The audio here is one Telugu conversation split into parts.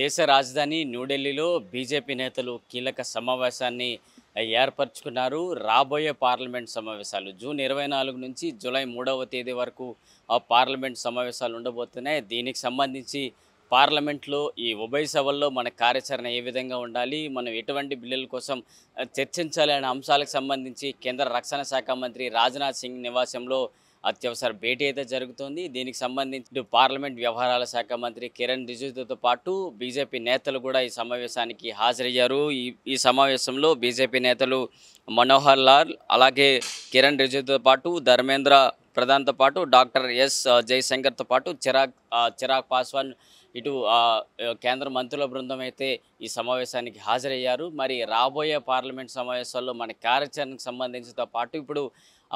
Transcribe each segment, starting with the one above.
దేశ రాజధాని న్యూఢిల్లీలో బీజేపీ నేతలు కీలక సమావేశాన్ని ఏర్పరచుకున్నారు రాబోయే పార్లమెంట్ సమావేశాలు జూన్ ఇరవై నాలుగు నుంచి జూలై మూడవ తేదీ వరకు ఆ పార్లమెంట్ సమావేశాలు ఉండబోతున్నాయి దీనికి సంబంధించి పార్లమెంట్లో ఈ ఉభయ సభల్లో మన కార్యాచరణ ఏ విధంగా ఉండాలి మనం ఎటువంటి బిల్లుల కోసం చర్చించాలి అనే అంశాలకు సంబంధించి కేంద్ర రక్షణ శాఖ మంత్రి రాజ్నాథ్ సింగ్ నివాసంలో అత్యవసర భేటీ అయితే జరుగుతోంది దీనికి సంబంధించి పార్లమెంట్ వ్యవహారాల శాఖ మంత్రి కిరణ్ రిజిజుతో పాటు బీజేపీ నేతలు కూడా ఈ సమావేశానికి హాజరయ్యారు ఈ ఈ సమావేశంలో బీజేపీ నేతలు మనోహర్ లాల్ అలాగే కిరణ్ రిజిజుతో పాటు ధర్మేంద్ర ప్రధాన్తో పాటు డాక్టర్ ఎస్ జయశంకర్తో పాటు చిరాగ్ చిరాగ్ పాస్వాన్ ఇటు కేంద్ర మంత్రుల బృందం అయితే ఈ సమావేశానికి హాజరయ్యారు మరి రాబోయే పార్లమెంట్ సమావేశాల్లో మన కార్యాచరణకు సంబంధించితో పాటు ఇప్పుడు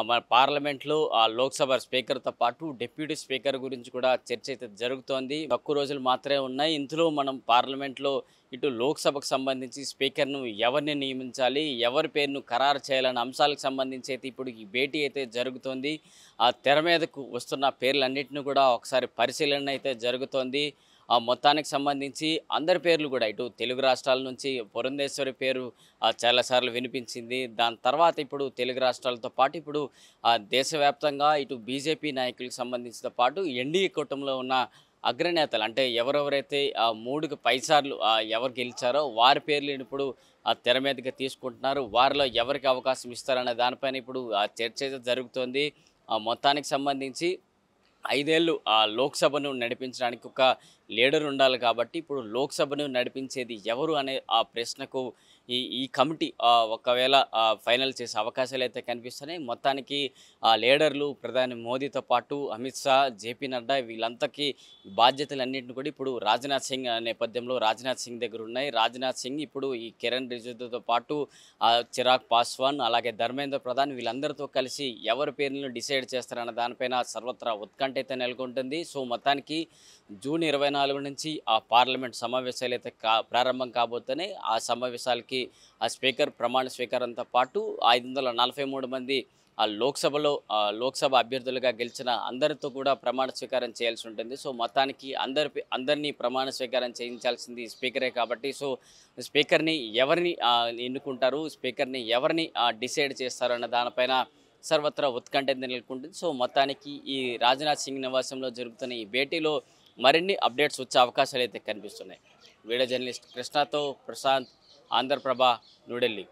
మన పార్లమెంట్లో ఆ లోక్సభ స్పీకర్తో పాటు డిప్యూటీ స్పీకర్ గురించి కూడా చర్చ అయితే జరుగుతోంది తక్కువ రోజులు మాత్రమే ఉన్నాయి ఇందులో మనం పార్లమెంట్లో ఇటు లోక్సభకు సంబంధించి స్పీకర్ను ఎవరిని నియమించాలి ఎవరి పేరును ఖరారు చేయాలనే అంశాలకు సంబంధించి అయితే ఇప్పుడు ఈ భేటీ అయితే జరుగుతోంది ఆ తెర మీదకు వస్తున్న పేర్లన్నింటినీ కూడా ఒకసారి పరిశీలన విచారణ అయితే జరుగుతోంది ఆ మొత్తానికి సంబంధించి అందరి పేర్లు కూడా ఇటు తెలుగు రాష్ట్రాల నుంచి పురంధేశ్వరి పేరు చాలాసార్లు వినిపించింది దాని తర్వాత ఇప్పుడు తెలుగు రాష్ట్రాలతో పాటు ఇప్పుడు దేశవ్యాప్తంగా ఇటు బీజేపీ నాయకులకు సంబంధించితో పాటు ఎన్డీఏ కూటమిలో ఉన్న అగ్రనేతలు అంటే ఎవరెవరైతే ఆ మూడుకు పైసార్లు ఎవరు గెలిచారో వారి పేర్లు ఇప్పుడు ఆ తెర మీదకి తీసుకుంటున్నారు వారిలో ఎవరికి అవకాశం ఇస్తారనే దానిపైన ఇప్పుడు ఆ చర్చ అయితే జరుగుతోంది మొత్తానికి సంబంధించి ఐదేళ్ళు ఆ లోక్సభను నడిపించడానికి ఒక లీడర్ ఉండాలి కాబట్టి ఇప్పుడు లోక్సభను నడిపించేది ఎవరు అనే ఆ ప్రశ్నకు ఈ ఈ కమిటీ ఒకవేళ ఫైనల్ చేసే అవకాశాలు అయితే కనిపిస్తున్నాయి మొత్తానికి ఆ లీడర్లు ప్రధాని మోదీతో పాటు అమిత్ షా జేపీ నడ్డా వీళ్ళంతకీ బాధ్యతలన్నింటిని కూడా ఇప్పుడు రాజ్నాథ్ సింగ్ నేపథ్యంలో రాజ్నాథ్ సింగ్ దగ్గర ఉన్నాయి రాజ్నాథ్ సింగ్ ఇప్పుడు ఈ కిరణ్ రిజుతో పాటు చిరాగ్ పాస్వాన్ అలాగే ధర్మేంద్ర ప్రధాన్ వీళ్ళందరితో కలిసి ఎవరి పేర్లను డిసైడ్ చేస్తారన్న దానిపైన సర్వత్రా ఉత్కంఠ అయితే నెలకొంటుంది సో మొత్తానికి జూన్ ఇరవై నాలుగు నుంచి ఆ పార్లమెంట్ సమావేశాలు అయితే కా ప్రారంభం కాబోతున్నాయి ఆ సమావేశాలకి ఆ స్పీకర్ ప్రమాణ స్వీకారంతో పాటు ఐదు వందల నలభై మూడు మంది ఆ లోక్సభలో లోక్సభ అభ్యర్థులుగా గెలిచిన అందరితో కూడా ప్రమాణ స్వీకారం చేయాల్సి ఉంటుంది సో మొత్తానికి అందరి అందరినీ ప్రమాణ స్వీకారం చేయించాల్సింది స్పీకరే కాబట్టి సో స్పీకర్ని ఎవరిని ఎన్నుకుంటారు స్పీకర్ని ఎవరిని డిసైడ్ చేస్తారు అన్న దానిపైన సర్వత్రా ఉత్కంఠ నెలకొంటుంది సో మొత్తానికి ఈ రాజ్నాథ్ సింగ్ నివాసంలో జరుగుతున్న ఈ భేటీలో మరిన్ని అప్డేట్స్ వచ్చే అవకాశాలు అయితే కనిపిస్తున్నాయి వీడియో జర్నలిస్ట్ కృష్ణతో ప్రశాంత్ ఆంధ్రప్రభ న్యూఢిల్లీ